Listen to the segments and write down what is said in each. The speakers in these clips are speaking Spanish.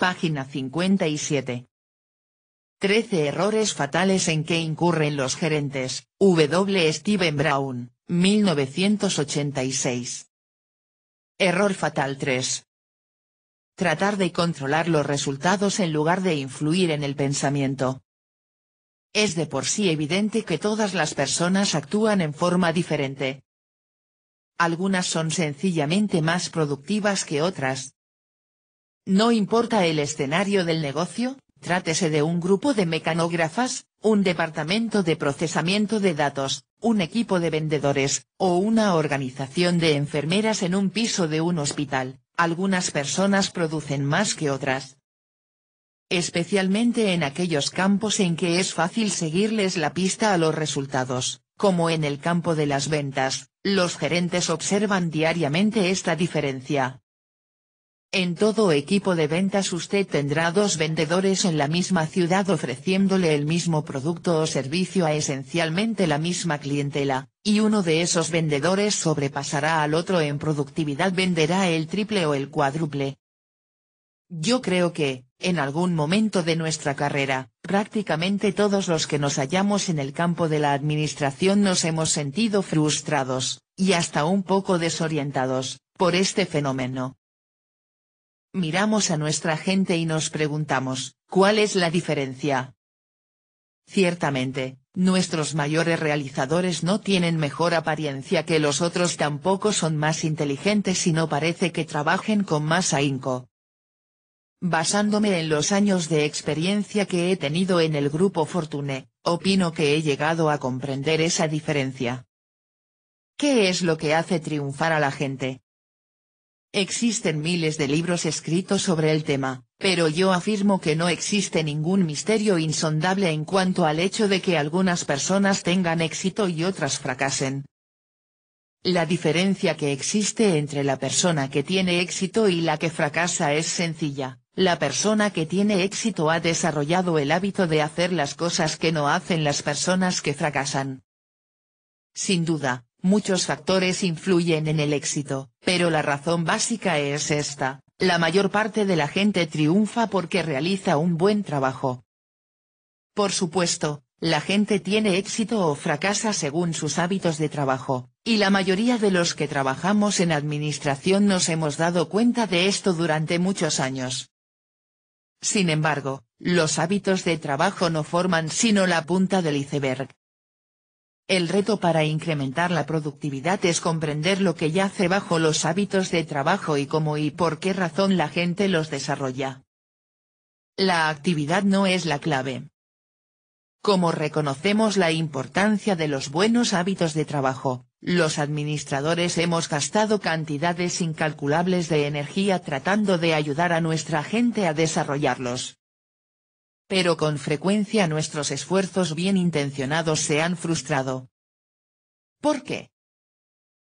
Página 57. 13 errores fatales en que incurren los gerentes, W. Stephen Brown, 1986. Error fatal 3. Tratar de controlar los resultados en lugar de influir en el pensamiento. Es de por sí evidente que todas las personas actúan en forma diferente. Algunas son sencillamente más productivas que otras, no importa el escenario del negocio, trátese de un grupo de mecanógrafas, un departamento de procesamiento de datos, un equipo de vendedores, o una organización de enfermeras en un piso de un hospital, algunas personas producen más que otras. Especialmente en aquellos campos en que es fácil seguirles la pista a los resultados, como en el campo de las ventas, los gerentes observan diariamente esta diferencia, en todo equipo de ventas usted tendrá dos vendedores en la misma ciudad ofreciéndole el mismo producto o servicio a esencialmente la misma clientela, y uno de esos vendedores sobrepasará al otro en productividad venderá el triple o el cuádruple. Yo creo que, en algún momento de nuestra carrera, prácticamente todos los que nos hallamos en el campo de la administración nos hemos sentido frustrados, y hasta un poco desorientados, por este fenómeno Miramos a nuestra gente y nos preguntamos, ¿cuál es la diferencia? Ciertamente, nuestros mayores realizadores no tienen mejor apariencia que los otros tampoco son más inteligentes y no parece que trabajen con más ahínco. Basándome en los años de experiencia que he tenido en el grupo Fortune, opino que he llegado a comprender esa diferencia. ¿Qué es lo que hace triunfar a la gente? Existen miles de libros escritos sobre el tema, pero yo afirmo que no existe ningún misterio insondable en cuanto al hecho de que algunas personas tengan éxito y otras fracasen. La diferencia que existe entre la persona que tiene éxito y la que fracasa es sencilla, la persona que tiene éxito ha desarrollado el hábito de hacer las cosas que no hacen las personas que fracasan. Sin duda, Muchos factores influyen en el éxito, pero la razón básica es esta, la mayor parte de la gente triunfa porque realiza un buen trabajo. Por supuesto, la gente tiene éxito o fracasa según sus hábitos de trabajo, y la mayoría de los que trabajamos en administración nos hemos dado cuenta de esto durante muchos años. Sin embargo, los hábitos de trabajo no forman sino la punta del iceberg. El reto para incrementar la productividad es comprender lo que yace bajo los hábitos de trabajo y cómo y por qué razón la gente los desarrolla. La actividad no es la clave. Como reconocemos la importancia de los buenos hábitos de trabajo, los administradores hemos gastado cantidades incalculables de energía tratando de ayudar a nuestra gente a desarrollarlos pero con frecuencia nuestros esfuerzos bien intencionados se han frustrado. ¿Por qué?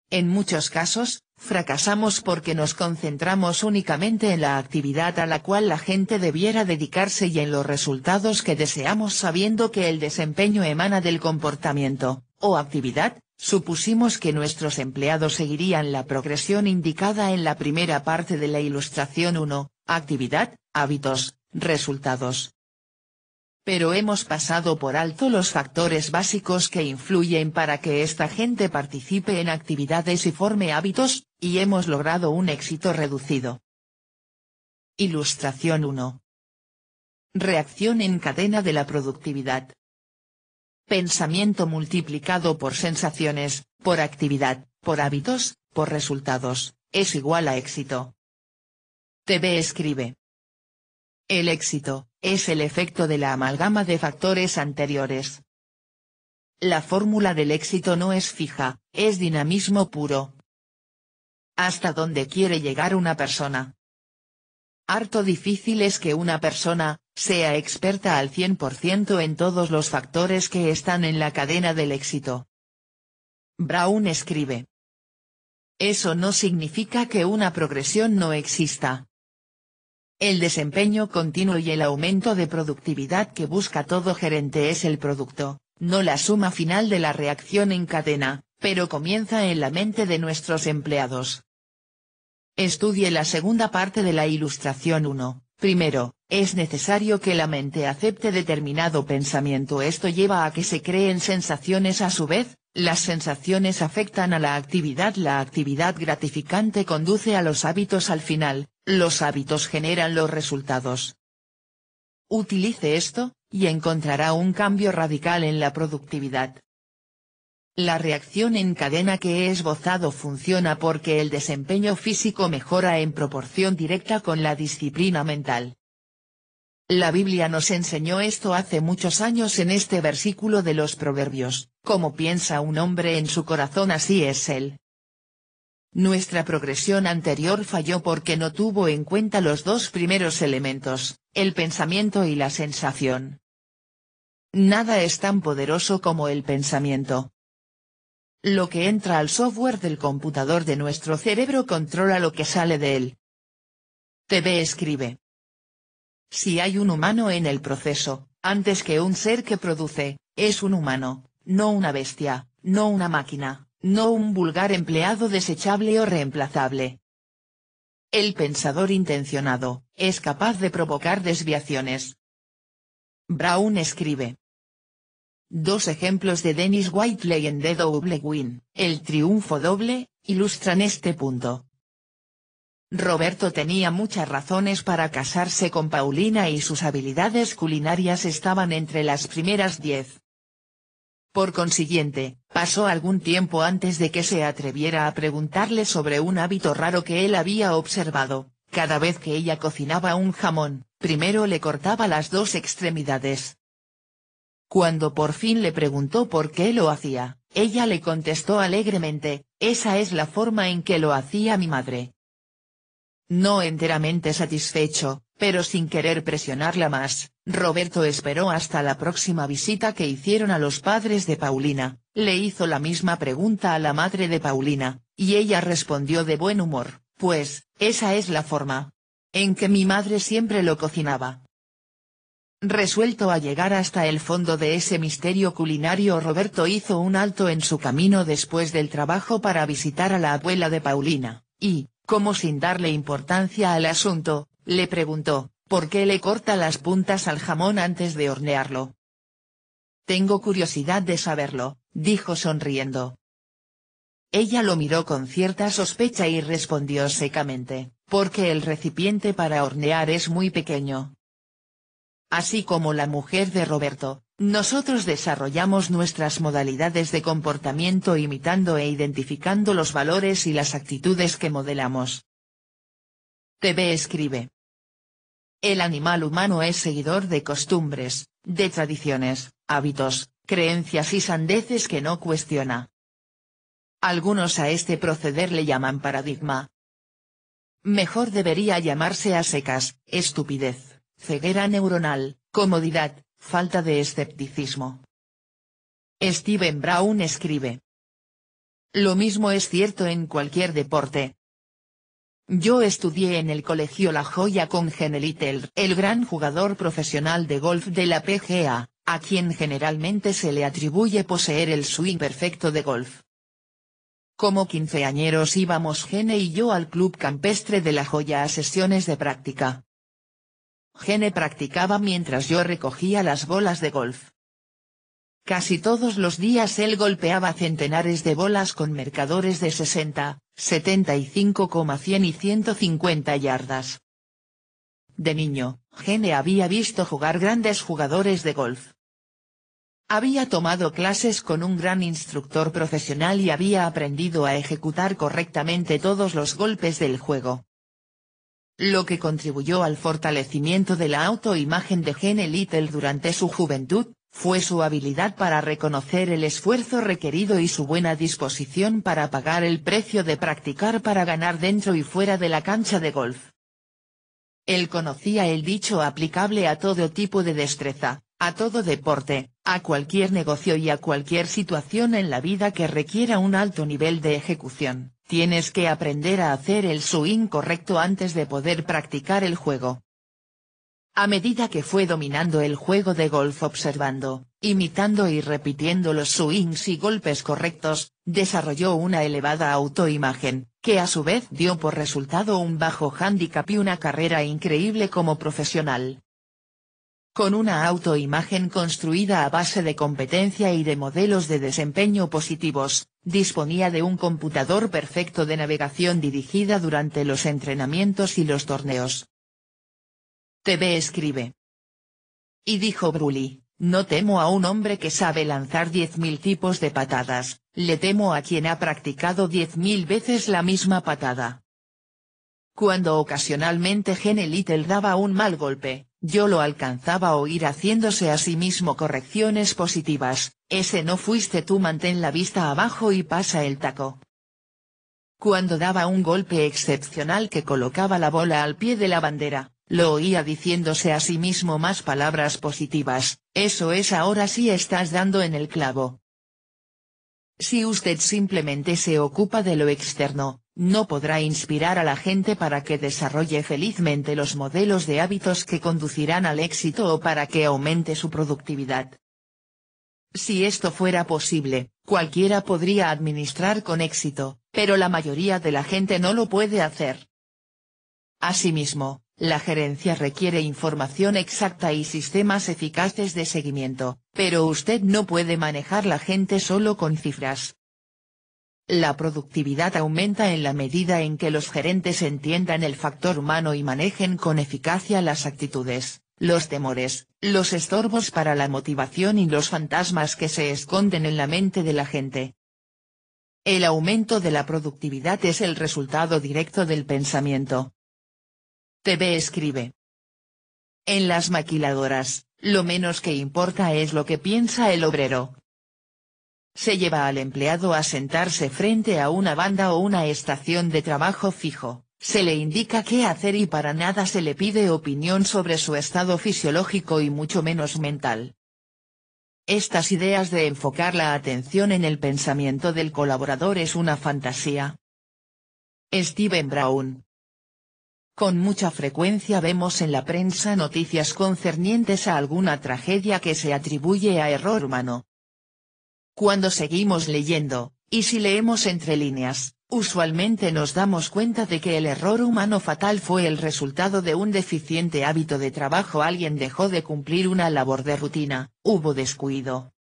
En muchos casos, fracasamos porque nos concentramos únicamente en la actividad a la cual la gente debiera dedicarse y en los resultados que deseamos sabiendo que el desempeño emana del comportamiento, o actividad, supusimos que nuestros empleados seguirían la progresión indicada en la primera parte de la ilustración 1, actividad, hábitos, resultados pero hemos pasado por alto los factores básicos que influyen para que esta gente participe en actividades y forme hábitos, y hemos logrado un éxito reducido. Ilustración 1. Reacción en cadena de la productividad. Pensamiento multiplicado por sensaciones, por actividad, por hábitos, por resultados, es igual a éxito. TV escribe. El éxito, es el efecto de la amalgama de factores anteriores. La fórmula del éxito no es fija, es dinamismo puro. Hasta dónde quiere llegar una persona. Harto difícil es que una persona, sea experta al 100% en todos los factores que están en la cadena del éxito. Brown escribe. Eso no significa que una progresión no exista, el desempeño continuo y el aumento de productividad que busca todo gerente es el producto, no la suma final de la reacción en cadena, pero comienza en la mente de nuestros empleados. Estudie la segunda parte de la ilustración 1. Primero, es necesario que la mente acepte determinado pensamiento. Esto lleva a que se creen sensaciones a su vez, las sensaciones afectan a la actividad. La actividad gratificante conduce a los hábitos al final, los hábitos generan los resultados. Utilice esto, y encontrará un cambio radical en la productividad. La reacción en cadena que he esbozado funciona porque el desempeño físico mejora en proporción directa con la disciplina mental. La Biblia nos enseñó esto hace muchos años en este versículo de los Proverbios, como piensa un hombre en su corazón así es él. Nuestra progresión anterior falló porque no tuvo en cuenta los dos primeros elementos, el pensamiento y la sensación. Nada es tan poderoso como el pensamiento. Lo que entra al software del computador de nuestro cerebro controla lo que sale de él. TV escribe. Si hay un humano en el proceso, antes que un ser que produce, es un humano, no una bestia, no una máquina no un vulgar empleado desechable o reemplazable. El pensador intencionado, es capaz de provocar desviaciones. Brown escribe. Dos ejemplos de Dennis Whiteley en The Double Win, el triunfo doble, ilustran este punto. Roberto tenía muchas razones para casarse con Paulina y sus habilidades culinarias estaban entre las primeras diez. Por consiguiente, pasó algún tiempo antes de que se atreviera a preguntarle sobre un hábito raro que él había observado, cada vez que ella cocinaba un jamón, primero le cortaba las dos extremidades. Cuando por fin le preguntó por qué lo hacía, ella le contestó alegremente, esa es la forma en que lo hacía mi madre. No enteramente satisfecho, pero sin querer presionarla más, Roberto esperó hasta la próxima visita que hicieron a los padres de Paulina, le hizo la misma pregunta a la madre de Paulina, y ella respondió de buen humor, pues, esa es la forma. En que mi madre siempre lo cocinaba. Resuelto a llegar hasta el fondo de ese misterio culinario Roberto hizo un alto en su camino después del trabajo para visitar a la abuela de Paulina, y, como sin darle importancia al asunto, le preguntó, ¿por qué le corta las puntas al jamón antes de hornearlo? Tengo curiosidad de saberlo, dijo sonriendo. Ella lo miró con cierta sospecha y respondió secamente, porque el recipiente para hornear es muy pequeño. Así como la mujer de Roberto, nosotros desarrollamos nuestras modalidades de comportamiento imitando e identificando los valores y las actitudes que modelamos. TV escribe, el animal humano es seguidor de costumbres, de tradiciones, hábitos, creencias y sandeces que no cuestiona. Algunos a este proceder le llaman paradigma. Mejor debería llamarse a secas, estupidez, ceguera neuronal, comodidad, falta de escepticismo. Steven Brown escribe. Lo mismo es cierto en cualquier deporte, yo estudié en el Colegio La Joya con Gene Genelitel, el gran jugador profesional de golf de la PGA, a quien generalmente se le atribuye poseer el swing perfecto de golf. Como quinceañeros íbamos Gene y yo al club campestre de La Joya a sesiones de práctica. Gene practicaba mientras yo recogía las bolas de golf. Casi todos los días él golpeaba centenares de bolas con mercadores de 60, 75,100 y 150 yardas. De niño, Gene había visto jugar grandes jugadores de golf. Había tomado clases con un gran instructor profesional y había aprendido a ejecutar correctamente todos los golpes del juego. Lo que contribuyó al fortalecimiento de la autoimagen de Gene Little durante su juventud, fue su habilidad para reconocer el esfuerzo requerido y su buena disposición para pagar el precio de practicar para ganar dentro y fuera de la cancha de golf. Él conocía el dicho aplicable a todo tipo de destreza, a todo deporte, a cualquier negocio y a cualquier situación en la vida que requiera un alto nivel de ejecución, tienes que aprender a hacer el swing correcto antes de poder practicar el juego a medida que fue dominando el juego de golf observando, imitando y repitiendo los swings y golpes correctos, desarrolló una elevada autoimagen, que a su vez dio por resultado un bajo hándicap y una carrera increíble como profesional. Con una autoimagen construida a base de competencia y de modelos de desempeño positivos, disponía de un computador perfecto de navegación dirigida durante los entrenamientos y los torneos, TV escribe. Y dijo Brully, no temo a un hombre que sabe lanzar 10.000 tipos de patadas, le temo a quien ha practicado 10.000 veces la misma patada. Cuando ocasionalmente Gene Little daba un mal golpe, yo lo alcanzaba a oír haciéndose a sí mismo correcciones positivas, ese no fuiste tú mantén la vista abajo y pasa el taco. Cuando daba un golpe excepcional que colocaba la bola al pie de la bandera, lo oía diciéndose a sí mismo más palabras positivas, eso es ahora sí estás dando en el clavo. Si usted simplemente se ocupa de lo externo, no podrá inspirar a la gente para que desarrolle felizmente los modelos de hábitos que conducirán al éxito o para que aumente su productividad. Si esto fuera posible, cualquiera podría administrar con éxito, pero la mayoría de la gente no lo puede hacer. Asimismo, la gerencia requiere información exacta y sistemas eficaces de seguimiento, pero usted no puede manejar la gente solo con cifras. La productividad aumenta en la medida en que los gerentes entiendan el factor humano y manejen con eficacia las actitudes, los temores, los estorbos para la motivación y los fantasmas que se esconden en la mente de la gente. El aumento de la productividad es el resultado directo del pensamiento, TV escribe. En las maquiladoras, lo menos que importa es lo que piensa el obrero. Se lleva al empleado a sentarse frente a una banda o una estación de trabajo fijo, se le indica qué hacer y para nada se le pide opinión sobre su estado fisiológico y mucho menos mental. Estas ideas de enfocar la atención en el pensamiento del colaborador es una fantasía. Steven Brown, con mucha frecuencia vemos en la prensa noticias concernientes a alguna tragedia que se atribuye a error humano. Cuando seguimos leyendo, y si leemos entre líneas, usualmente nos damos cuenta de que el error humano fatal fue el resultado de un deficiente hábito de trabajo. Alguien dejó de cumplir una labor de rutina, hubo descuido.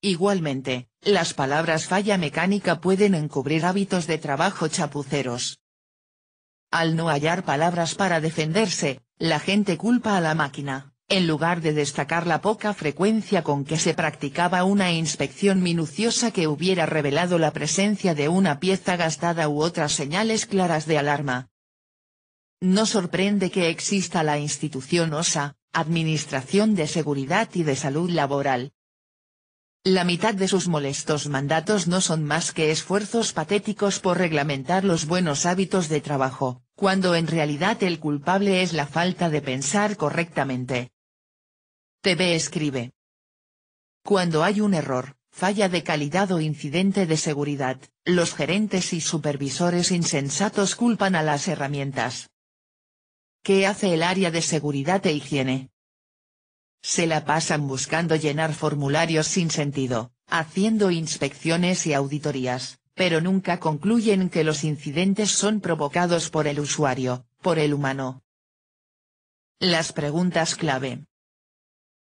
Igualmente, las palabras falla mecánica pueden encubrir hábitos de trabajo chapuceros, al no hallar palabras para defenderse, la gente culpa a la máquina, en lugar de destacar la poca frecuencia con que se practicaba una inspección minuciosa que hubiera revelado la presencia de una pieza gastada u otras señales claras de alarma. No sorprende que exista la institución OSA, Administración de Seguridad y de Salud Laboral, la mitad de sus molestos mandatos no son más que esfuerzos patéticos por reglamentar los buenos hábitos de trabajo, cuando en realidad el culpable es la falta de pensar correctamente. TV escribe. Cuando hay un error, falla de calidad o incidente de seguridad, los gerentes y supervisores insensatos culpan a las herramientas. ¿Qué hace el área de seguridad e higiene? Se la pasan buscando llenar formularios sin sentido, haciendo inspecciones y auditorías, pero nunca concluyen que los incidentes son provocados por el usuario, por el humano. Las preguntas clave.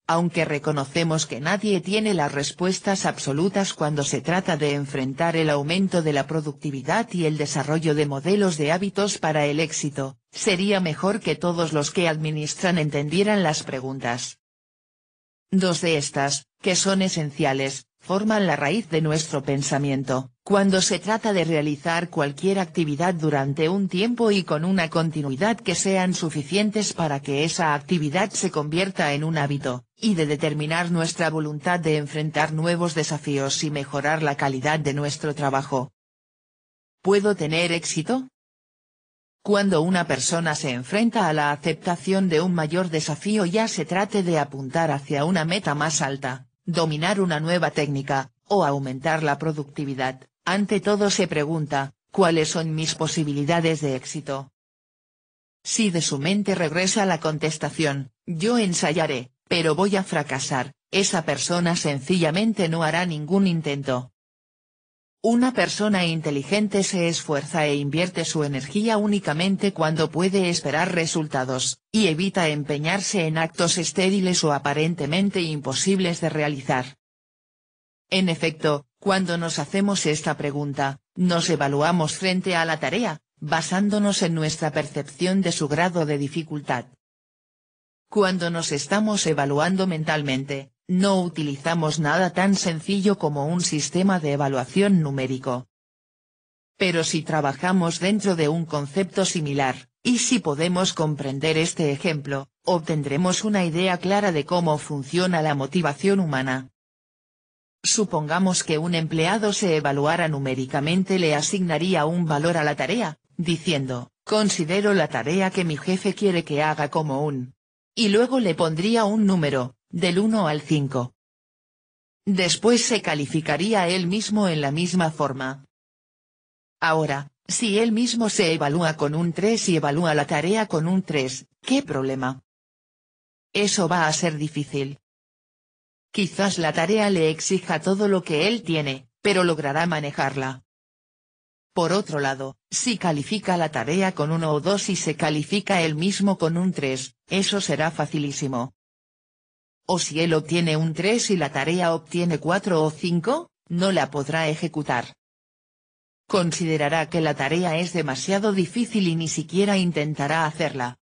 Aunque reconocemos que nadie tiene las respuestas absolutas cuando se trata de enfrentar el aumento de la productividad y el desarrollo de modelos de hábitos para el éxito, sería mejor que todos los que administran entendieran las preguntas. Dos de estas, que son esenciales, forman la raíz de nuestro pensamiento, cuando se trata de realizar cualquier actividad durante un tiempo y con una continuidad que sean suficientes para que esa actividad se convierta en un hábito, y de determinar nuestra voluntad de enfrentar nuevos desafíos y mejorar la calidad de nuestro trabajo. ¿Puedo tener éxito? Cuando una persona se enfrenta a la aceptación de un mayor desafío ya se trate de apuntar hacia una meta más alta, dominar una nueva técnica, o aumentar la productividad, ante todo se pregunta, ¿cuáles son mis posibilidades de éxito? Si de su mente regresa la contestación, yo ensayaré, pero voy a fracasar, esa persona sencillamente no hará ningún intento, una persona inteligente se esfuerza e invierte su energía únicamente cuando puede esperar resultados, y evita empeñarse en actos estériles o aparentemente imposibles de realizar. En efecto, cuando nos hacemos esta pregunta, nos evaluamos frente a la tarea, basándonos en nuestra percepción de su grado de dificultad. Cuando nos estamos evaluando mentalmente, no utilizamos nada tan sencillo como un sistema de evaluación numérico. Pero si trabajamos dentro de un concepto similar, y si podemos comprender este ejemplo, obtendremos una idea clara de cómo funciona la motivación humana. Supongamos que un empleado se evaluara numéricamente le asignaría un valor a la tarea, diciendo, considero la tarea que mi jefe quiere que haga como un. Y luego le pondría un número, del 1 al 5. Después se calificaría él mismo en la misma forma. Ahora, si él mismo se evalúa con un 3 y evalúa la tarea con un 3, ¿qué problema? Eso va a ser difícil. Quizás la tarea le exija todo lo que él tiene, pero logrará manejarla. Por otro lado, si califica la tarea con uno o dos y se califica él mismo con un 3, eso será facilísimo o si él obtiene un 3 y la tarea obtiene 4 o 5, no la podrá ejecutar. Considerará que la tarea es demasiado difícil y ni siquiera intentará hacerla.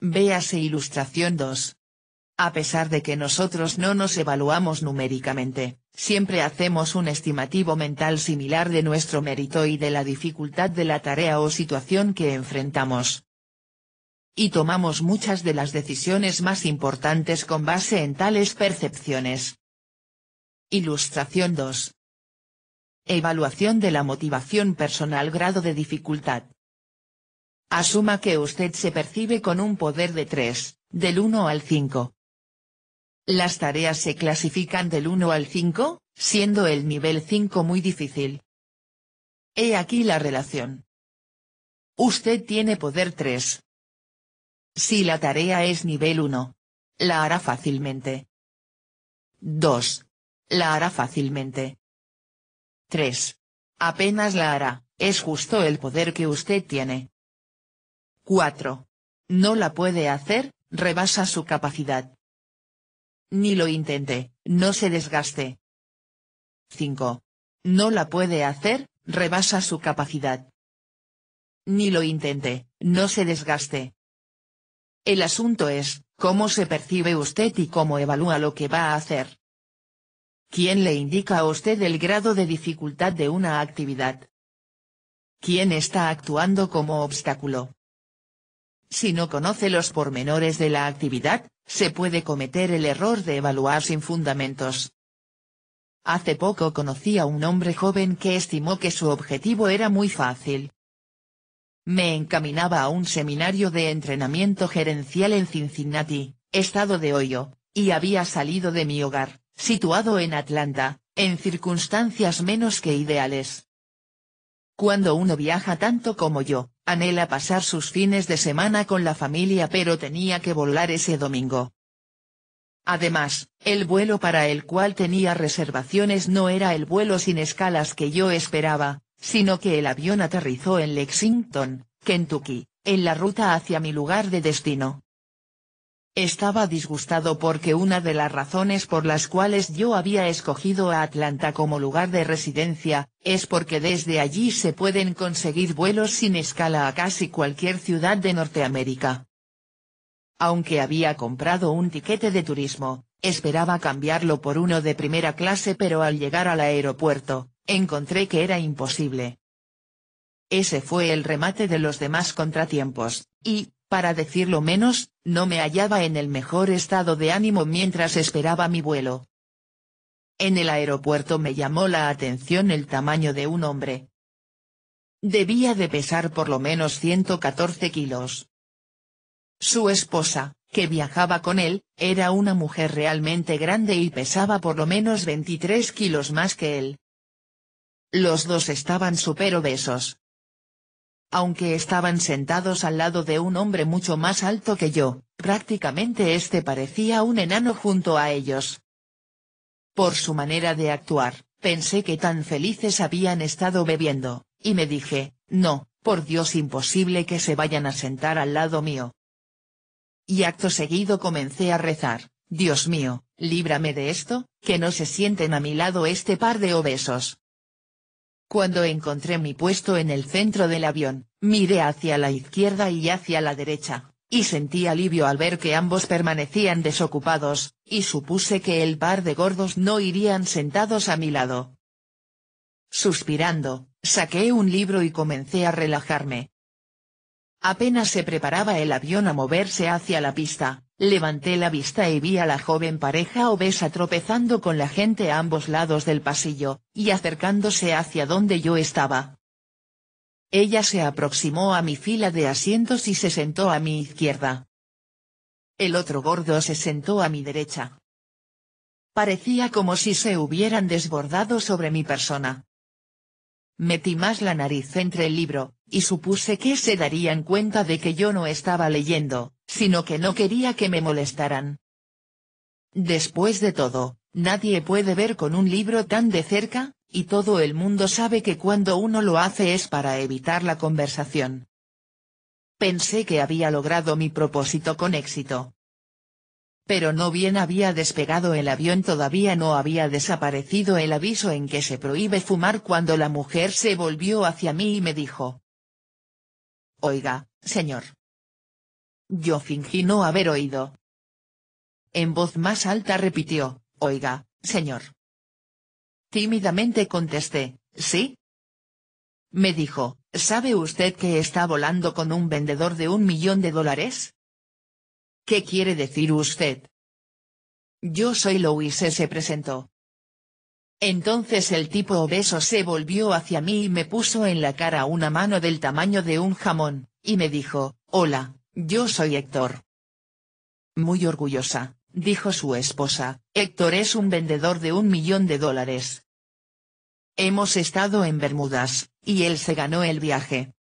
Véase ilustración 2. A pesar de que nosotros no nos evaluamos numéricamente, siempre hacemos un estimativo mental similar de nuestro mérito y de la dificultad de la tarea o situación que enfrentamos y tomamos muchas de las decisiones más importantes con base en tales percepciones. Ilustración 2. Evaluación de la motivación personal grado de dificultad. Asuma que usted se percibe con un poder de 3, del 1 al 5. Las tareas se clasifican del 1 al 5, siendo el nivel 5 muy difícil. He aquí la relación. Usted tiene poder 3, si la tarea es nivel 1. La hará fácilmente. 2. La hará fácilmente. 3. Apenas la hará, es justo el poder que usted tiene. 4. No la puede hacer, rebasa su capacidad. Ni lo intente, no se desgaste. 5. No la puede hacer, rebasa su capacidad. Ni lo intente, no se desgaste. El asunto es, ¿cómo se percibe usted y cómo evalúa lo que va a hacer? ¿Quién le indica a usted el grado de dificultad de una actividad? ¿Quién está actuando como obstáculo? Si no conoce los pormenores de la actividad, se puede cometer el error de evaluar sin fundamentos. Hace poco conocí a un hombre joven que estimó que su objetivo era muy fácil, me encaminaba a un seminario de entrenamiento gerencial en Cincinnati, estado de Ohio, y había salido de mi hogar, situado en Atlanta, en circunstancias menos que ideales. Cuando uno viaja tanto como yo, anhela pasar sus fines de semana con la familia pero tenía que volar ese domingo. Además, el vuelo para el cual tenía reservaciones no era el vuelo sin escalas que yo esperaba, sino que el avión aterrizó en Lexington, Kentucky, en la ruta hacia mi lugar de destino. Estaba disgustado porque una de las razones por las cuales yo había escogido a Atlanta como lugar de residencia, es porque desde allí se pueden conseguir vuelos sin escala a casi cualquier ciudad de Norteamérica. Aunque había comprado un tiquete de turismo, esperaba cambiarlo por uno de primera clase pero al llegar al aeropuerto, encontré que era imposible. Ese fue el remate de los demás contratiempos, y, para decirlo menos, no me hallaba en el mejor estado de ánimo mientras esperaba mi vuelo. En el aeropuerto me llamó la atención el tamaño de un hombre. Debía de pesar por lo menos 114 kilos. Su esposa, que viajaba con él, era una mujer realmente grande y pesaba por lo menos 23 kilos más que él. Los dos estaban súper obesos. Aunque estaban sentados al lado de un hombre mucho más alto que yo, prácticamente este parecía un enano junto a ellos. Por su manera de actuar, pensé que tan felices habían estado bebiendo, y me dije, no, por Dios imposible que se vayan a sentar al lado mío. Y acto seguido comencé a rezar, Dios mío, líbrame de esto, que no se sienten a mi lado este par de obesos. Cuando encontré mi puesto en el centro del avión, miré hacia la izquierda y hacia la derecha, y sentí alivio al ver que ambos permanecían desocupados, y supuse que el par de gordos no irían sentados a mi lado. Suspirando, saqué un libro y comencé a relajarme. Apenas se preparaba el avión a moverse hacia la pista, Levanté la vista y vi a la joven pareja obesa tropezando con la gente a ambos lados del pasillo, y acercándose hacia donde yo estaba. Ella se aproximó a mi fila de asientos y se sentó a mi izquierda. El otro gordo se sentó a mi derecha. Parecía como si se hubieran desbordado sobre mi persona. Metí más la nariz entre el libro, y supuse que se darían cuenta de que yo no estaba leyendo, sino que no quería que me molestaran. Después de todo, nadie puede ver con un libro tan de cerca, y todo el mundo sabe que cuando uno lo hace es para evitar la conversación. Pensé que había logrado mi propósito con éxito. Pero no bien había despegado el avión todavía no había desaparecido el aviso en que se prohíbe fumar cuando la mujer se volvió hacia mí y me dijo, Oiga, señor. Yo fingí no haber oído. En voz más alta repitió, Oiga, señor. Tímidamente contesté, ¿sí? Me dijo, ¿sabe usted que está volando con un vendedor de un millón de dólares? ¿Qué quiere decir usted? Yo soy Louis se presentó. Entonces el tipo obeso se volvió hacia mí y me puso en la cara una mano del tamaño de un jamón, y me dijo, hola, yo soy Héctor. Muy orgullosa, dijo su esposa, Héctor es un vendedor de un millón de dólares. Hemos estado en Bermudas, y él se ganó el viaje.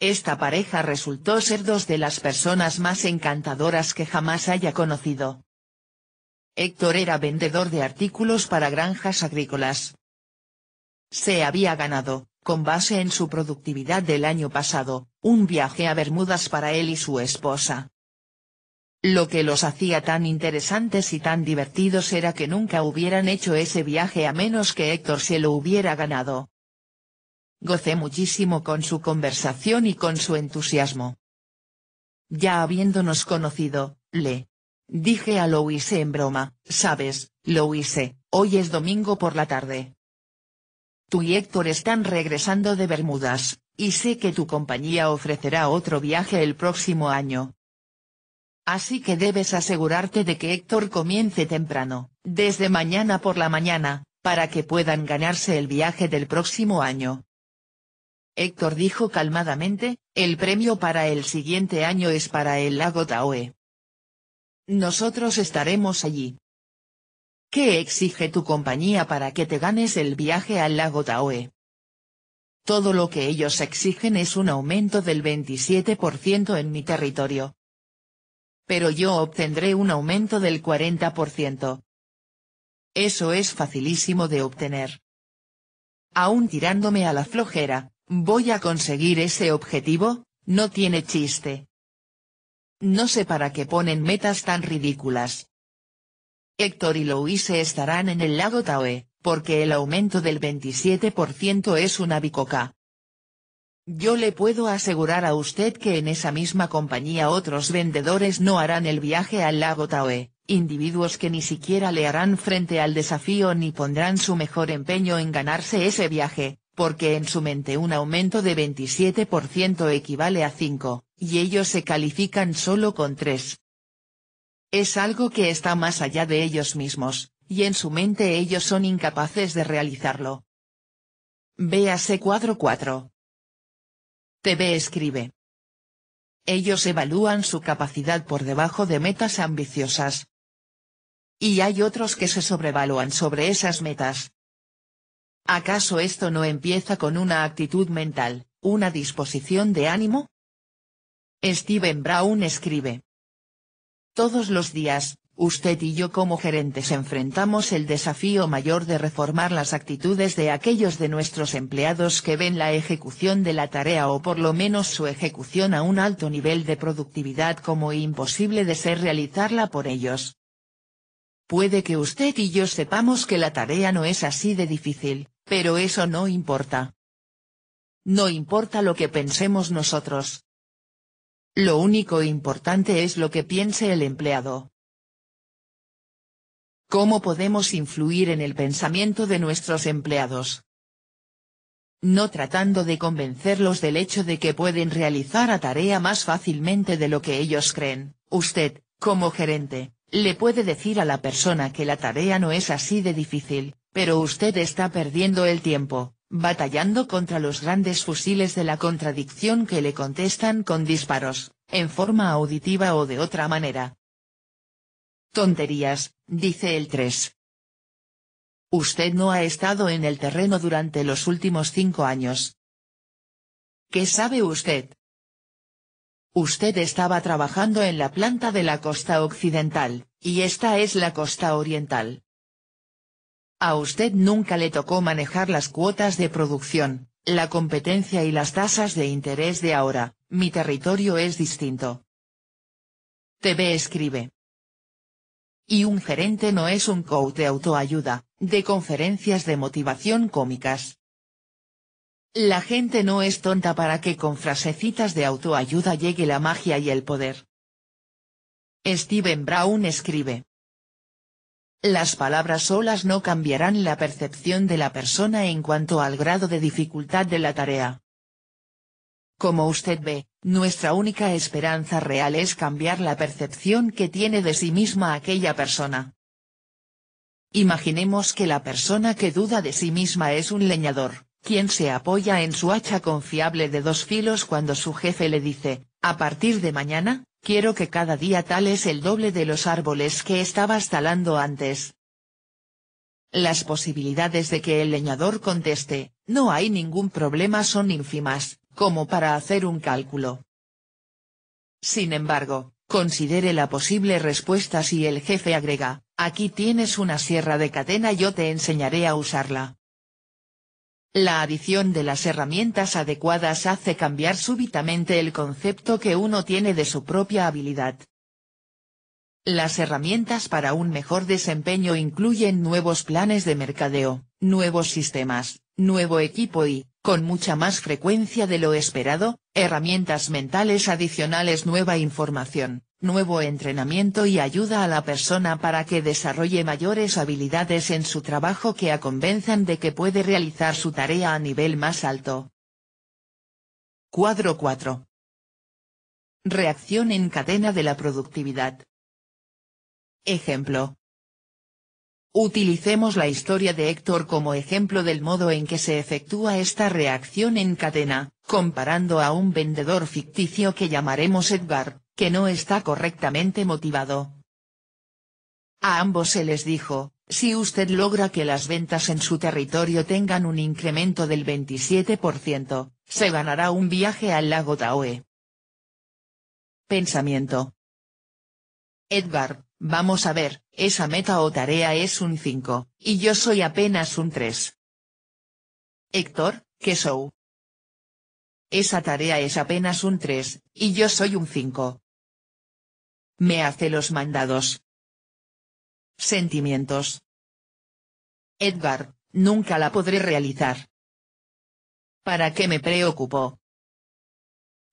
Esta pareja resultó ser dos de las personas más encantadoras que jamás haya conocido. Héctor era vendedor de artículos para granjas agrícolas. Se había ganado, con base en su productividad del año pasado, un viaje a Bermudas para él y su esposa. Lo que los hacía tan interesantes y tan divertidos era que nunca hubieran hecho ese viaje a menos que Héctor se lo hubiera ganado. Gocé muchísimo con su conversación y con su entusiasmo. Ya habiéndonos conocido, le Dije a Louise en broma, sabes, Louise, hoy es domingo por la tarde. Tú y Héctor están regresando de Bermudas, y sé que tu compañía ofrecerá otro viaje el próximo año. Así que debes asegurarte de que Héctor comience temprano, desde mañana por la mañana, para que puedan ganarse el viaje del próximo año. Héctor dijo calmadamente, el premio para el siguiente año es para el lago Taoe. Nosotros estaremos allí. ¿Qué exige tu compañía para que te ganes el viaje al lago Taoe? Todo lo que ellos exigen es un aumento del 27% en mi territorio. Pero yo obtendré un aumento del 40%. Eso es facilísimo de obtener. Aún tirándome a la flojera, voy a conseguir ese objetivo, no tiene chiste. No sé para qué ponen metas tan ridículas. Héctor y Louise estarán en el lago Taoe, porque el aumento del 27% es una bicoca. Yo le puedo asegurar a usted que en esa misma compañía otros vendedores no harán el viaje al lago Taoe, individuos que ni siquiera le harán frente al desafío ni pondrán su mejor empeño en ganarse ese viaje, porque en su mente un aumento de 27% equivale a 5, y ellos se califican solo con 3. Es algo que está más allá de ellos mismos, y en su mente ellos son incapaces de realizarlo. Véase cuadro 4. TV escribe. Ellos evalúan su capacidad por debajo de metas ambiciosas. Y hay otros que se sobrevalúan sobre esas metas, ¿Acaso esto no empieza con una actitud mental, una disposición de ánimo? Steven Brown escribe. Todos los días, usted y yo como gerentes enfrentamos el desafío mayor de reformar las actitudes de aquellos de nuestros empleados que ven la ejecución de la tarea o por lo menos su ejecución a un alto nivel de productividad como imposible de ser realizarla por ellos. Puede que usted y yo sepamos que la tarea no es así de difícil, pero eso no importa. No importa lo que pensemos nosotros. Lo único importante es lo que piense el empleado. ¿Cómo podemos influir en el pensamiento de nuestros empleados? No tratando de convencerlos del hecho de que pueden realizar a tarea más fácilmente de lo que ellos creen, usted, como gerente, le puede decir a la persona que la tarea no es así de difícil, pero usted está perdiendo el tiempo, batallando contra los grandes fusiles de la contradicción que le contestan con disparos, en forma auditiva o de otra manera. Tonterías, dice el 3. Usted no ha estado en el terreno durante los últimos cinco años. ¿Qué sabe usted? Usted estaba trabajando en la planta de la costa occidental, y esta es la costa oriental, a usted nunca le tocó manejar las cuotas de producción, la competencia y las tasas de interés de ahora, mi territorio es distinto. TV escribe. Y un gerente no es un coach de autoayuda, de conferencias de motivación cómicas. La gente no es tonta para que con frasecitas de autoayuda llegue la magia y el poder. Steven Brown escribe. Las palabras solas no cambiarán la percepción de la persona en cuanto al grado de dificultad de la tarea. Como usted ve, nuestra única esperanza real es cambiar la percepción que tiene de sí misma aquella persona. Imaginemos que la persona que duda de sí misma es un leñador, quien se apoya en su hacha confiable de dos filos cuando su jefe le dice, a partir de mañana, Quiero que cada día tales el doble de los árboles que estabas talando antes. Las posibilidades de que el leñador conteste, no hay ningún problema son ínfimas, como para hacer un cálculo. Sin embargo, considere la posible respuesta si el jefe agrega, aquí tienes una sierra de cadena yo te enseñaré a usarla. La adición de las herramientas adecuadas hace cambiar súbitamente el concepto que uno tiene de su propia habilidad. Las herramientas para un mejor desempeño incluyen nuevos planes de mercadeo, nuevos sistemas, nuevo equipo y, con mucha más frecuencia de lo esperado, herramientas mentales adicionales nueva información, nuevo entrenamiento y ayuda a la persona para que desarrolle mayores habilidades en su trabajo que a convenzan de que puede realizar su tarea a nivel más alto. Cuadro 4. Reacción en cadena de la productividad. Ejemplo, Utilicemos la historia de Héctor como ejemplo del modo en que se efectúa esta reacción en cadena, comparando a un vendedor ficticio que llamaremos Edgar, que no está correctamente motivado. A ambos se les dijo, si usted logra que las ventas en su territorio tengan un incremento del 27%, se ganará un viaje al lago Taoe. Pensamiento. Edgar, Vamos a ver, esa meta o tarea es un 5, y yo soy apenas un 3. Héctor, ¿qué show? Esa tarea es apenas un 3, y yo soy un 5. Me hace los mandados. Sentimientos. Edgar, nunca la podré realizar. ¿Para qué me preocupo?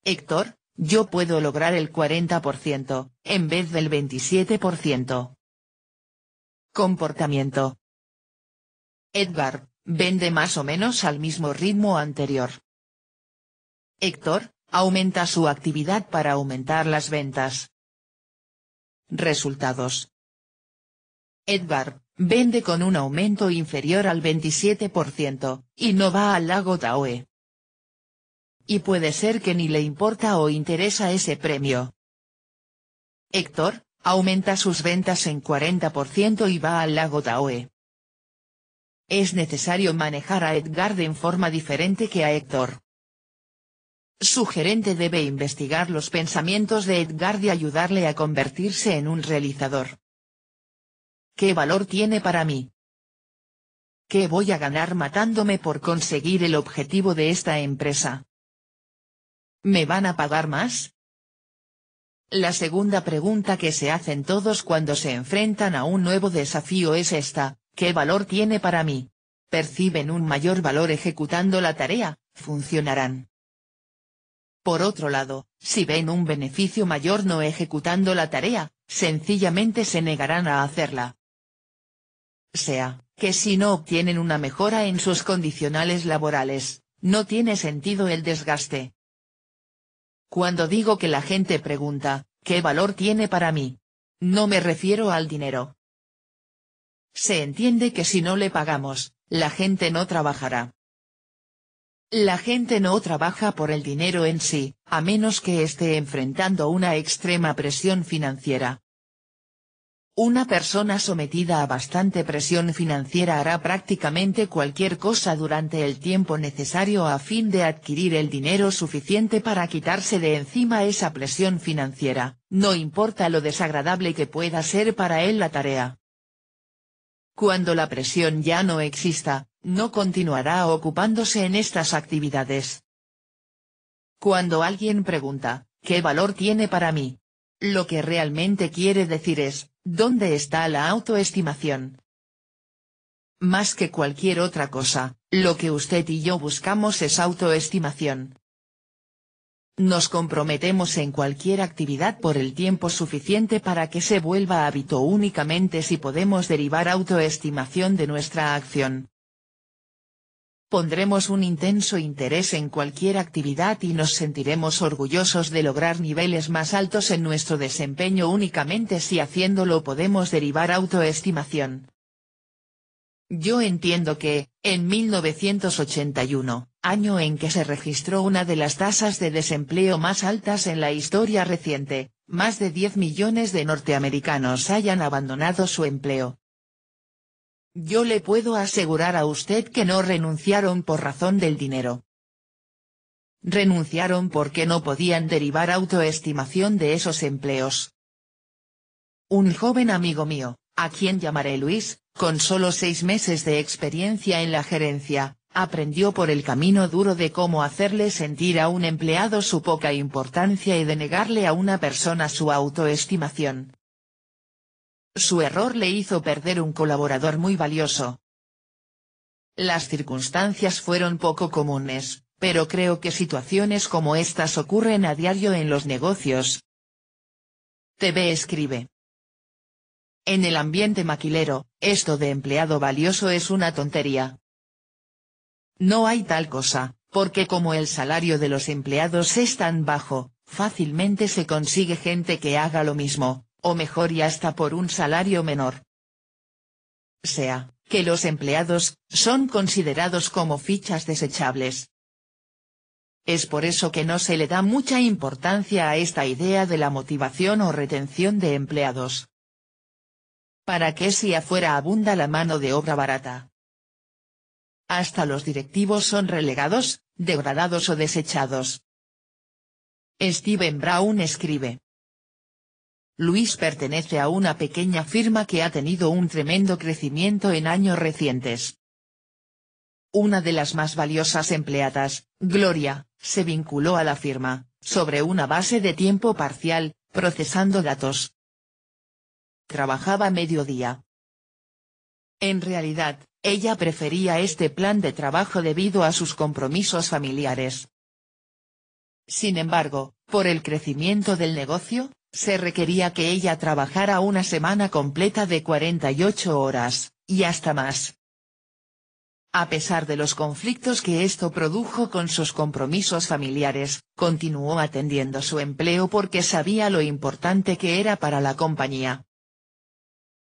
Héctor, yo puedo lograr el 40%, en vez del 27%. Comportamiento. Edgar, vende más o menos al mismo ritmo anterior. Héctor, aumenta su actividad para aumentar las ventas. Resultados. Edgar, vende con un aumento inferior al 27%, y no va al lago Taoe y puede ser que ni le importa o interesa ese premio. Héctor, aumenta sus ventas en 40% y va al lago Taoe. Es necesario manejar a Edgar de forma diferente que a Héctor. Su gerente debe investigar los pensamientos de Edgar y ayudarle a convertirse en un realizador. ¿Qué valor tiene para mí? ¿Qué voy a ganar matándome por conseguir el objetivo de esta empresa? ¿Me van a pagar más? La segunda pregunta que se hacen todos cuando se enfrentan a un nuevo desafío es esta, ¿qué valor tiene para mí? Perciben un mayor valor ejecutando la tarea, funcionarán. Por otro lado, si ven un beneficio mayor no ejecutando la tarea, sencillamente se negarán a hacerla. Sea, que si no obtienen una mejora en sus condicionales laborales, no tiene sentido el desgaste. Cuando digo que la gente pregunta, ¿qué valor tiene para mí? No me refiero al dinero. Se entiende que si no le pagamos, la gente no trabajará. La gente no trabaja por el dinero en sí, a menos que esté enfrentando una extrema presión financiera, una persona sometida a bastante presión financiera hará prácticamente cualquier cosa durante el tiempo necesario a fin de adquirir el dinero suficiente para quitarse de encima esa presión financiera, no importa lo desagradable que pueda ser para él la tarea. Cuando la presión ya no exista, no continuará ocupándose en estas actividades. Cuando alguien pregunta, ¿qué valor tiene para mí? Lo que realmente quiere decir es, ¿Dónde está la autoestimación? Más que cualquier otra cosa, lo que usted y yo buscamos es autoestimación. Nos comprometemos en cualquier actividad por el tiempo suficiente para que se vuelva hábito únicamente si podemos derivar autoestimación de nuestra acción, Pondremos un intenso interés en cualquier actividad y nos sentiremos orgullosos de lograr niveles más altos en nuestro desempeño únicamente si haciéndolo podemos derivar autoestimación. Yo entiendo que, en 1981, año en que se registró una de las tasas de desempleo más altas en la historia reciente, más de 10 millones de norteamericanos hayan abandonado su empleo, yo le puedo asegurar a usted que no renunciaron por razón del dinero. Renunciaron porque no podían derivar autoestimación de esos empleos. Un joven amigo mío, a quien llamaré Luis, con solo seis meses de experiencia en la gerencia, aprendió por el camino duro de cómo hacerle sentir a un empleado su poca importancia y denegarle a una persona su autoestimación. Su error le hizo perder un colaborador muy valioso. Las circunstancias fueron poco comunes, pero creo que situaciones como estas ocurren a diario en los negocios. TV escribe. En el ambiente maquilero, esto de empleado valioso es una tontería. No hay tal cosa, porque como el salario de los empleados es tan bajo, fácilmente se consigue gente que haga lo mismo, o mejor y hasta por un salario menor. Sea, que los empleados, son considerados como fichas desechables. Es por eso que no se le da mucha importancia a esta idea de la motivación o retención de empleados. ¿Para qué si afuera abunda la mano de obra barata? Hasta los directivos son relegados, degradados o desechados. Steven Brown escribe. Luis pertenece a una pequeña firma que ha tenido un tremendo crecimiento en años recientes. Una de las más valiosas empleadas, Gloria, se vinculó a la firma, sobre una base de tiempo parcial, procesando datos. Trabajaba mediodía. En realidad, ella prefería este plan de trabajo debido a sus compromisos familiares. Sin embargo, por el crecimiento del negocio, se requería que ella trabajara una semana completa de 48 horas, y hasta más. A pesar de los conflictos que esto produjo con sus compromisos familiares, continuó atendiendo su empleo porque sabía lo importante que era para la compañía.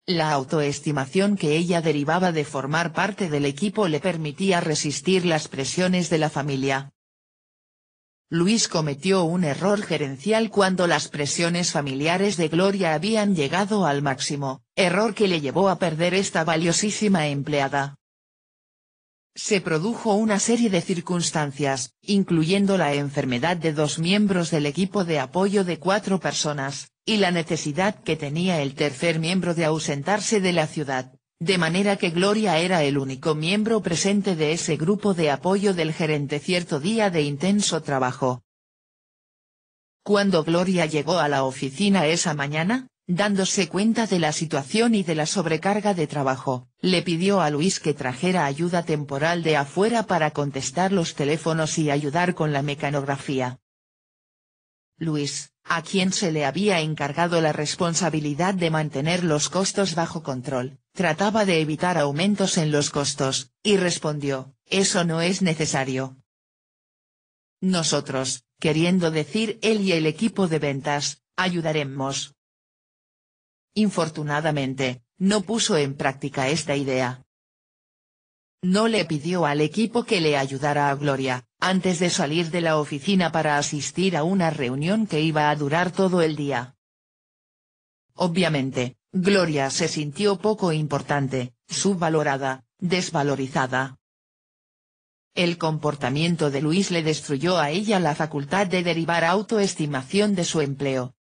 La autoestimación que ella derivaba de formar parte del equipo le permitía resistir las presiones de la familia, Luis cometió un error gerencial cuando las presiones familiares de Gloria habían llegado al máximo, error que le llevó a perder esta valiosísima empleada. Se produjo una serie de circunstancias, incluyendo la enfermedad de dos miembros del equipo de apoyo de cuatro personas, y la necesidad que tenía el tercer miembro de ausentarse de la ciudad, de manera que Gloria era el único miembro presente de ese grupo de apoyo del gerente cierto día de intenso trabajo. Cuando Gloria llegó a la oficina esa mañana, dándose cuenta de la situación y de la sobrecarga de trabajo, le pidió a Luis que trajera ayuda temporal de afuera para contestar los teléfonos y ayudar con la mecanografía. Luis, a quien se le había encargado la responsabilidad de mantener los costos bajo control, trataba de evitar aumentos en los costos, y respondió, eso no es necesario. Nosotros, queriendo decir él y el equipo de ventas, ayudaremos. Infortunadamente, no puso en práctica esta idea. No le pidió al equipo que le ayudara a Gloria, antes de salir de la oficina para asistir a una reunión que iba a durar todo el día. Obviamente, Gloria se sintió poco importante, subvalorada, desvalorizada. El comportamiento de Luis le destruyó a ella la facultad de derivar autoestimación de su empleo.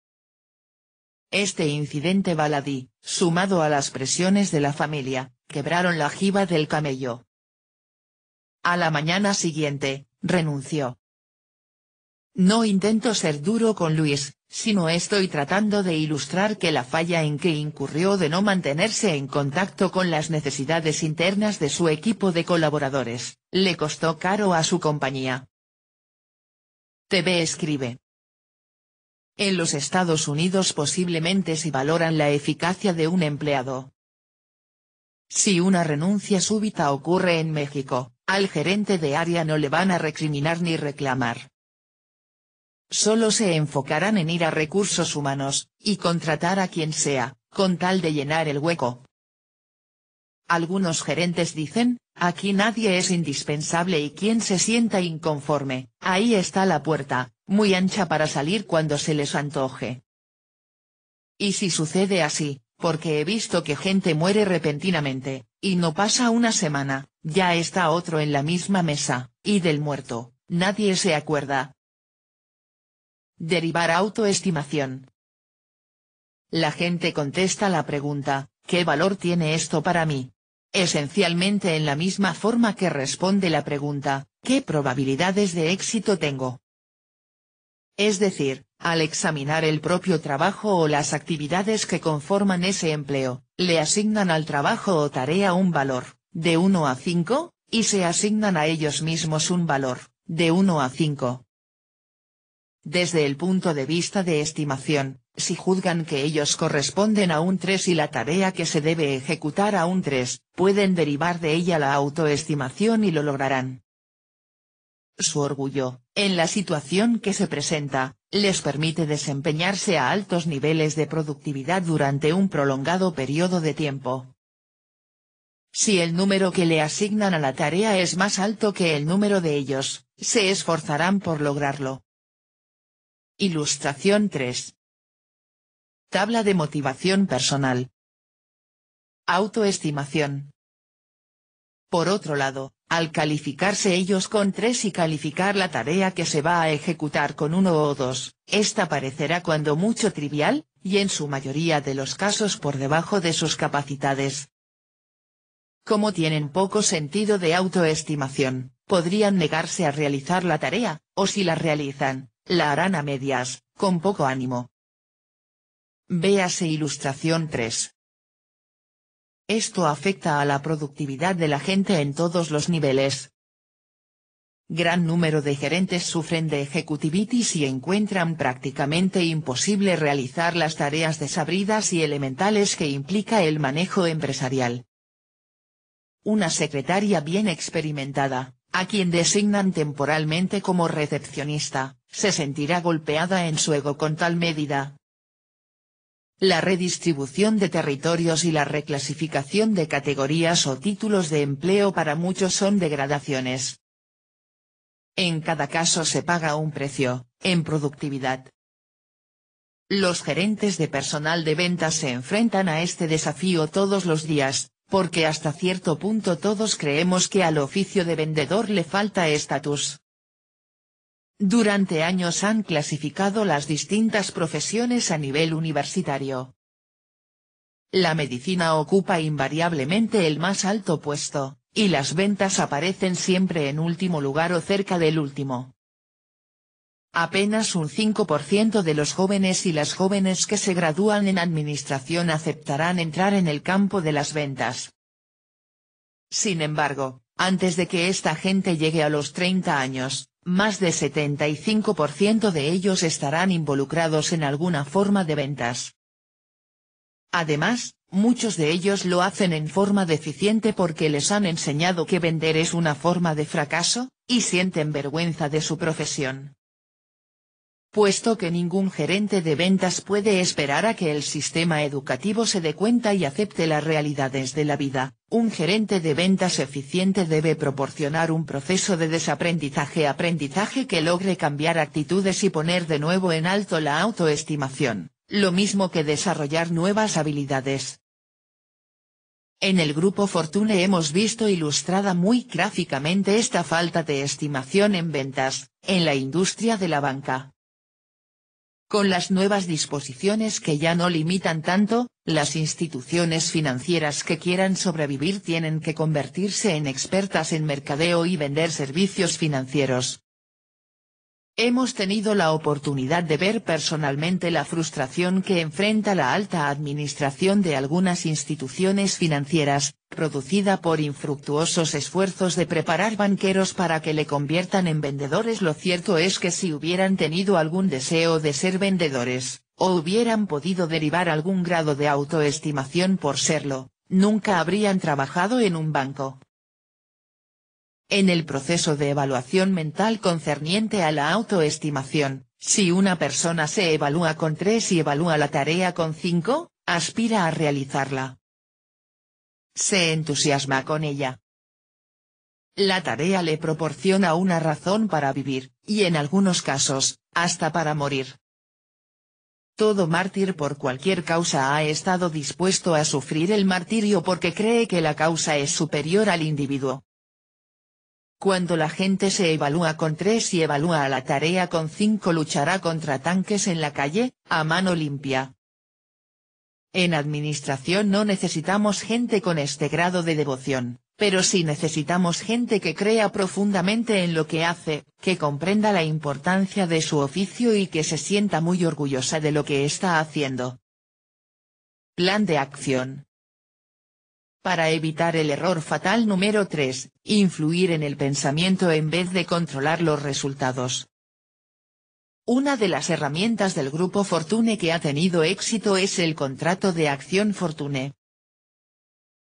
Este incidente baladí, sumado a las presiones de la familia, quebraron la jiba del camello. A la mañana siguiente, renunció. No intento ser duro con Luis, sino estoy tratando de ilustrar que la falla en que incurrió de no mantenerse en contacto con las necesidades internas de su equipo de colaboradores, le costó caro a su compañía. TV escribe. En los Estados Unidos posiblemente si valoran la eficacia de un empleado. Si una renuncia súbita ocurre en México, al gerente de área no le van a recriminar ni reclamar solo se enfocarán en ir a recursos humanos, y contratar a quien sea, con tal de llenar el hueco. Algunos gerentes dicen, aquí nadie es indispensable y quien se sienta inconforme, ahí está la puerta, muy ancha para salir cuando se les antoje. Y si sucede así, porque he visto que gente muere repentinamente, y no pasa una semana, ya está otro en la misma mesa, y del muerto, nadie se acuerda, Derivar autoestimación. La gente contesta la pregunta, ¿qué valor tiene esto para mí? Esencialmente en la misma forma que responde la pregunta, ¿qué probabilidades de éxito tengo? Es decir, al examinar el propio trabajo o las actividades que conforman ese empleo, le asignan al trabajo o tarea un valor, de 1 a 5, y se asignan a ellos mismos un valor, de 1 a 5. Desde el punto de vista de estimación, si juzgan que ellos corresponden a un 3 y la tarea que se debe ejecutar a un 3, pueden derivar de ella la autoestimación y lo lograrán. Su orgullo, en la situación que se presenta, les permite desempeñarse a altos niveles de productividad durante un prolongado periodo de tiempo. Si el número que le asignan a la tarea es más alto que el número de ellos, se esforzarán por lograrlo. Ilustración 3. Tabla de motivación personal. Autoestimación. Por otro lado, al calificarse ellos con 3 y calificar la tarea que se va a ejecutar con 1 o 2, esta parecerá cuando mucho trivial, y en su mayoría de los casos por debajo de sus capacidades. Como tienen poco sentido de autoestimación, podrían negarse a realizar la tarea, o si la realizan, la harán a medias, con poco ánimo. Véase ilustración 3. Esto afecta a la productividad de la gente en todos los niveles. Gran número de gerentes sufren de ejecutivitis y encuentran prácticamente imposible realizar las tareas desabridas y elementales que implica el manejo empresarial. Una secretaria bien experimentada, a quien designan temporalmente como recepcionista, se sentirá golpeada en su ego con tal medida. La redistribución de territorios y la reclasificación de categorías o títulos de empleo para muchos son degradaciones. En cada caso se paga un precio, en productividad. Los gerentes de personal de ventas se enfrentan a este desafío todos los días, porque hasta cierto punto todos creemos que al oficio de vendedor le falta estatus. Durante años han clasificado las distintas profesiones a nivel universitario. La medicina ocupa invariablemente el más alto puesto, y las ventas aparecen siempre en último lugar o cerca del último. Apenas un 5% de los jóvenes y las jóvenes que se gradúan en administración aceptarán entrar en el campo de las ventas. Sin embargo, antes de que esta gente llegue a los 30 años, más de 75% de ellos estarán involucrados en alguna forma de ventas. Además, muchos de ellos lo hacen en forma deficiente porque les han enseñado que vender es una forma de fracaso, y sienten vergüenza de su profesión puesto que ningún gerente de ventas puede esperar a que el sistema educativo se dé cuenta y acepte las realidades de la vida, un gerente de ventas eficiente debe proporcionar un proceso de desaprendizaje-aprendizaje que logre cambiar actitudes y poner de nuevo en alto la autoestimación, lo mismo que desarrollar nuevas habilidades. En el grupo Fortune hemos visto ilustrada muy gráficamente esta falta de estimación en ventas, en la industria de la banca. Con las nuevas disposiciones que ya no limitan tanto, las instituciones financieras que quieran sobrevivir tienen que convertirse en expertas en mercadeo y vender servicios financieros, Hemos tenido la oportunidad de ver personalmente la frustración que enfrenta la alta administración de algunas instituciones financieras, producida por infructuosos esfuerzos de preparar banqueros para que le conviertan en vendedores. Lo cierto es que si hubieran tenido algún deseo de ser vendedores, o hubieran podido derivar algún grado de autoestimación por serlo, nunca habrían trabajado en un banco. En el proceso de evaluación mental concerniente a la autoestimación, si una persona se evalúa con 3 y evalúa la tarea con 5, aspira a realizarla. Se entusiasma con ella. La tarea le proporciona una razón para vivir, y en algunos casos, hasta para morir. Todo mártir por cualquier causa ha estado dispuesto a sufrir el martirio porque cree que la causa es superior al individuo. Cuando la gente se evalúa con tres y evalúa la tarea con cinco luchará contra tanques en la calle, a mano limpia. En administración no necesitamos gente con este grado de devoción, pero sí necesitamos gente que crea profundamente en lo que hace, que comprenda la importancia de su oficio y que se sienta muy orgullosa de lo que está haciendo. Plan de acción. Para evitar el error fatal número 3, influir en el pensamiento en vez de controlar los resultados. Una de las herramientas del Grupo Fortune que ha tenido éxito es el contrato de acción Fortune.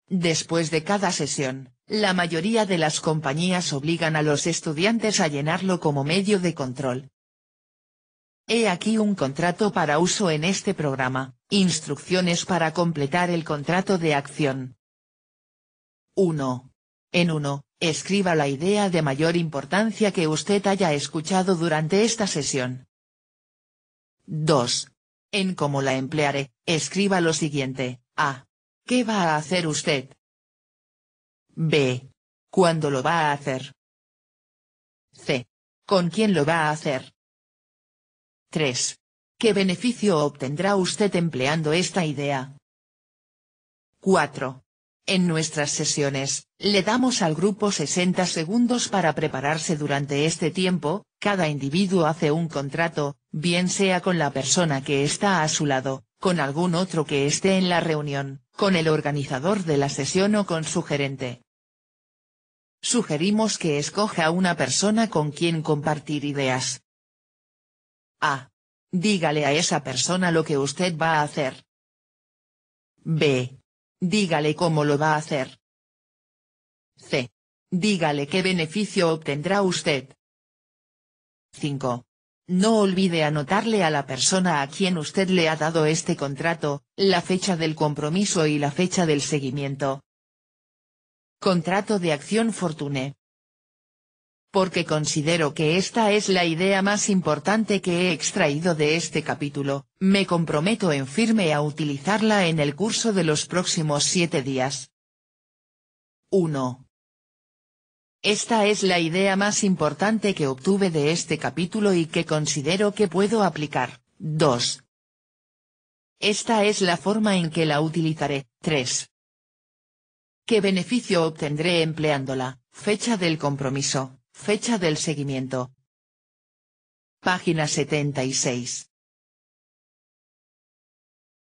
Después de cada sesión, la mayoría de las compañías obligan a los estudiantes a llenarlo como medio de control. He aquí un contrato para uso en este programa, instrucciones para completar el contrato de acción. 1. En 1, escriba la idea de mayor importancia que usted haya escuchado durante esta sesión. 2. En cómo la emplearé, escriba lo siguiente, A. ¿Qué va a hacer usted? B. ¿Cuándo lo va a hacer? C. ¿Con quién lo va a hacer? 3. ¿Qué beneficio obtendrá usted empleando esta idea? 4. En nuestras sesiones, le damos al grupo 60 segundos para prepararse durante este tiempo, cada individuo hace un contrato, bien sea con la persona que está a su lado, con algún otro que esté en la reunión, con el organizador de la sesión o con su gerente. Sugerimos que escoja una persona con quien compartir ideas. A. Dígale a esa persona lo que usted va a hacer. B. Dígale cómo lo va a hacer. C. Dígale qué beneficio obtendrá usted. 5. No olvide anotarle a la persona a quien usted le ha dado este contrato, la fecha del compromiso y la fecha del seguimiento. Contrato de acción Fortune porque considero que esta es la idea más importante que he extraído de este capítulo, me comprometo en firme a utilizarla en el curso de los próximos siete días. 1. Esta es la idea más importante que obtuve de este capítulo y que considero que puedo aplicar. 2. Esta es la forma en que la utilizaré. 3. ¿Qué beneficio obtendré empleándola? Fecha del compromiso, Fecha del seguimiento. Página 76.